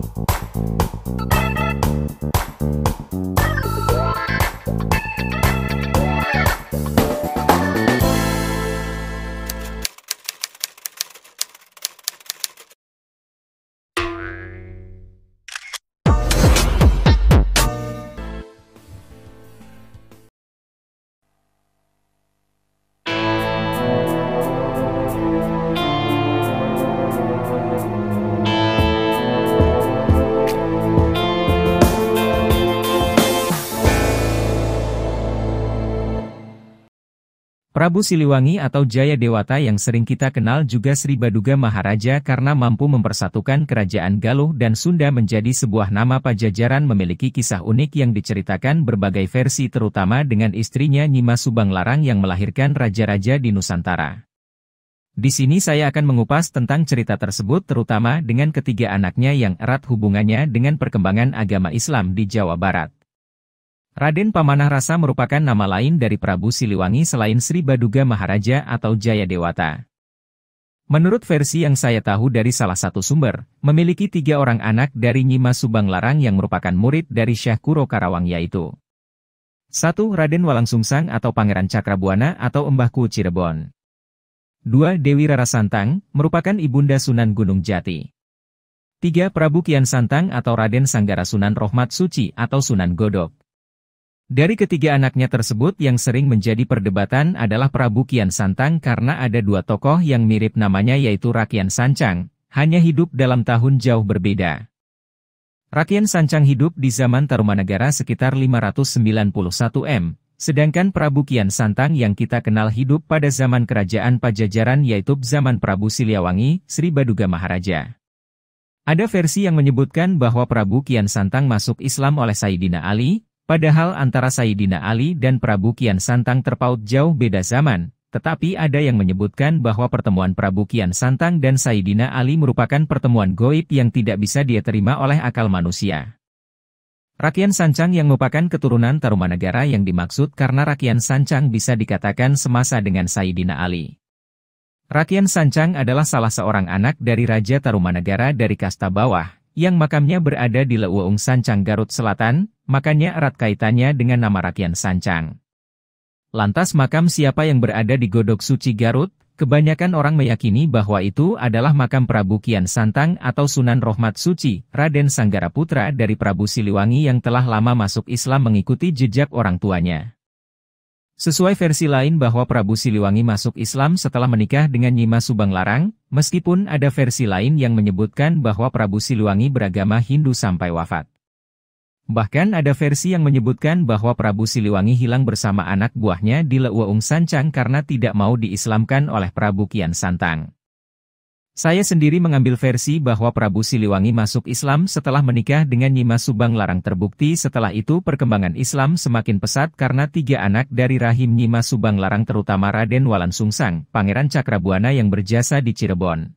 Thank Prabu Siliwangi atau Jaya Dewata yang sering kita kenal juga Sri Baduga Maharaja karena mampu mempersatukan kerajaan Galuh dan Sunda menjadi sebuah nama pajajaran memiliki kisah unik yang diceritakan berbagai versi terutama dengan istrinya Nyima Larang yang melahirkan raja-raja di Nusantara. Di sini saya akan mengupas tentang cerita tersebut terutama dengan ketiga anaknya yang erat hubungannya dengan perkembangan agama Islam di Jawa Barat. Raden Pamanah Rasa merupakan nama lain dari Prabu Siliwangi selain Sri Baduga Maharaja atau Jaya Dewata. Menurut versi yang saya tahu dari salah satu sumber, memiliki tiga orang anak dari Nyima Subang Larang yang merupakan murid dari Syekh Kuro Karawang yaitu 1. Raden Walangsungsang atau Pangeran Cakrabuana atau Embahku Cirebon 2. Dewi Rara Santang, merupakan Ibunda Sunan Gunung Jati 3. Prabu Kian Santang atau Raden Sanggara Sunan Rohmat Suci atau Sunan Godok dari ketiga anaknya tersebut yang sering menjadi perdebatan adalah Prabu Kian Santang karena ada dua tokoh yang mirip namanya yaitu Rakian Sancang, hanya hidup dalam tahun jauh berbeda. Rakian Sancang hidup di zaman Tarumanagara sekitar 591 M, sedangkan Prabu Kian Santang yang kita kenal hidup pada zaman Kerajaan Pajajaran yaitu zaman Prabu Siliawangi, Sri Baduga Maharaja. Ada versi yang menyebutkan bahwa Prabu Kian Santang masuk Islam oleh Saidina Ali, Padahal antara Sayyidina Ali dan Prabu Kian Santang terpaut jauh beda zaman, tetapi ada yang menyebutkan bahwa pertemuan Prabu Kian Santang dan Sayyidina Ali merupakan pertemuan goib yang tidak bisa dia terima oleh akal manusia. Rakian Sancang yang merupakan keturunan Tarumanegara yang dimaksud karena Rakian Sancang bisa dikatakan semasa dengan Sayyidina Ali. Rakian Sancang adalah salah seorang anak dari Raja Tarumanegara dari kasta bawah, yang makamnya berada di Leuweung Sancang Garut Selatan, makanya erat kaitannya dengan nama Rakyat Sancang. Lantas makam siapa yang berada di Godok Suci Garut? Kebanyakan orang meyakini bahwa itu adalah makam Prabu Kian Santang atau Sunan Rohmat Suci, Raden Sanggara Putra dari Prabu Siliwangi yang telah lama masuk Islam mengikuti jejak orang tuanya. Sesuai versi lain bahwa Prabu Siliwangi masuk Islam setelah menikah dengan Nyima Larang. Meskipun ada versi lain yang menyebutkan bahwa Prabu Siliwangi beragama Hindu sampai wafat. Bahkan ada versi yang menyebutkan bahwa Prabu Siliwangi hilang bersama anak buahnya di Leuweung Sancang karena tidak mau diislamkan oleh Prabu Kian Santang. Saya sendiri mengambil versi bahwa Prabu Siliwangi masuk Islam setelah menikah dengan Nyima Subang Larang terbukti setelah itu perkembangan Islam semakin pesat karena tiga anak dari rahim Nyima Subang Larang terutama Raden Walan Sungsang, Pangeran Cakrabuana yang berjasa di Cirebon.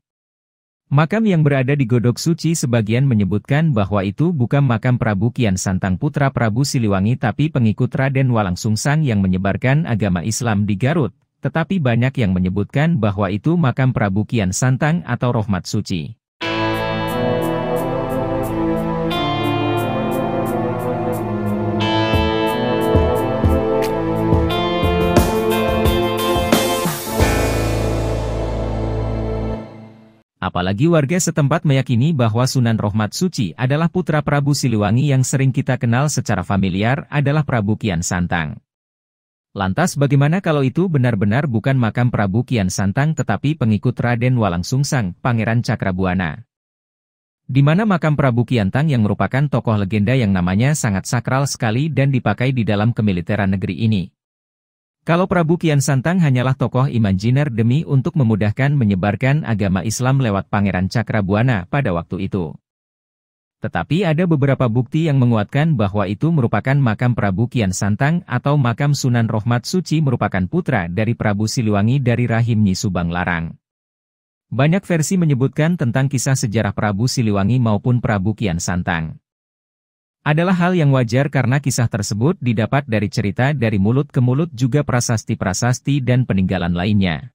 Makam yang berada di Godok Suci sebagian menyebutkan bahwa itu bukan makam Prabu Kian Santang putra Prabu Siliwangi tapi pengikut Raden Walang Sungsang yang menyebarkan agama Islam di Garut, tetapi banyak yang menyebutkan bahwa itu makam Prabu Kian Santang atau Rohmat Suci. Apalagi warga setempat meyakini bahwa Sunan Rohmat Suci adalah putra Prabu Siliwangi yang sering kita kenal secara familiar adalah Prabu Kian Santang. Lantas bagaimana kalau itu benar-benar bukan makam Prabu Kian Santang tetapi pengikut Raden Walang Sungsang, Pangeran Cakrabuana? Di mana makam Prabu Kian Tang yang merupakan tokoh legenda yang namanya sangat sakral sekali dan dipakai di dalam kemiliteran negeri ini. Kalau Prabu Kian Santang hanyalah tokoh imajiner demi untuk memudahkan menyebarkan agama Islam lewat Pangeran Cakrabuana pada waktu itu. Tetapi ada beberapa bukti yang menguatkan bahwa itu merupakan makam Prabu Kian Santang atau makam Sunan Rohmat Suci merupakan putra dari Prabu Siliwangi dari rahim Nyi Subang Larang. Banyak versi menyebutkan tentang kisah sejarah Prabu Siliwangi maupun Prabu Kian Santang. Adalah hal yang wajar karena kisah tersebut didapat dari cerita dari mulut ke mulut juga prasasti-prasasti dan peninggalan lainnya.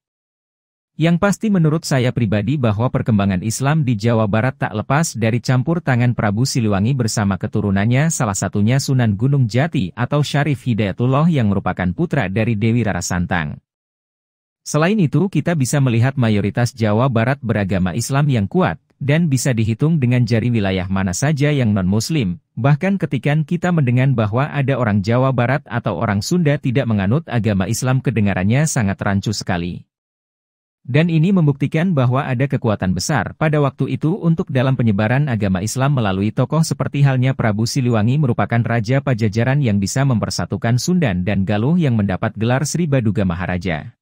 Yang pasti menurut saya pribadi bahwa perkembangan Islam di Jawa Barat tak lepas dari campur tangan Prabu Siliwangi bersama keturunannya salah satunya Sunan Gunung Jati atau Syarif Hidayatullah yang merupakan putra dari Dewi Rara Santang. Selain itu kita bisa melihat mayoritas Jawa Barat beragama Islam yang kuat, dan bisa dihitung dengan jari wilayah mana saja yang non-muslim, bahkan ketika kita mendengar bahwa ada orang Jawa Barat atau orang Sunda tidak menganut agama Islam kedengarannya sangat rancu sekali. Dan ini membuktikan bahwa ada kekuatan besar pada waktu itu untuk dalam penyebaran agama Islam melalui tokoh seperti halnya Prabu Siliwangi merupakan Raja Pajajaran yang bisa mempersatukan Sundan dan Galuh yang mendapat gelar Sri Baduga Maharaja.